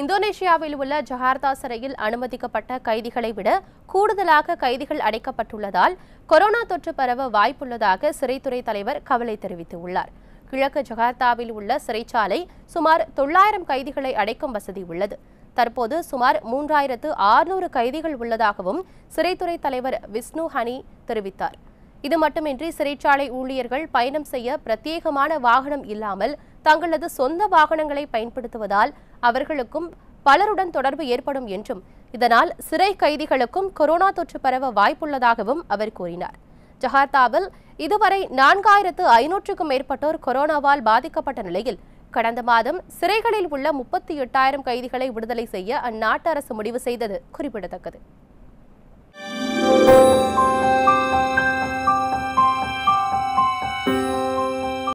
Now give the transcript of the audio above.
இந்தோனேஷியாவில் உள்ள ஜகார்த்தா சிறையில் அனுமதிக்கப்பட்ட கைதிகளை விட கூடுதலாக கைதிகள் அடைக்கப்பட்டுள்ளதால் கொரோனா தொற்று பரவ வாய்ப்புள்ளதாக சிறைத்துறை தலைவர் கவலை தெரிவித்துள்ளார் கிழக்கு ஜகார்த்தாவில் உள்ள சிறைச்சாலை சுமார் தொள்ளாயிரம் கைதிகளை அடைக்கும் வசதி உள்ளது தற்போது சுமார் மூன்றாயிரத்து ஆறுநூறு கைதிகள் உள்ளதாகவும் சிறைத்துறை தலைவர் விஷ்ணு ஹனி தெரிவித்தார் இது மட்டுமின்றி சிறைச்சாலை ஊழியர்கள் பயணம் செய்ய பிரத்யேகமான வாகனம் இல்லாமல் தங்களது சொந்த வாகனங்களை பயன்படுத்துவதால் அவர்களுக்கும் பலருடன் தொடர்பு ஏற்படும் என்றும் இதனால் சிறை கைதிகளுக்கும் கொரோனா தொற்று பரவ வாய்ப்புள்ளதாகவும் அவர் கூறினார் ஜகார்த்தாவில் இதுவரை நான்காயிரத்து ஐநூற்றுக்கும் மேற்பட்டோர் கொரோனாவால் பாதிக்கப்பட்ட நிலையில் கடந்த மாதம் சிறைகளில் உள்ள முப்பத்தி எட்டாயிரம் கைதிகளை விடுதலை செய்ய அந்நாட்டு அரசு முடிவு செய்தது குறிப்பிடத்தக்கது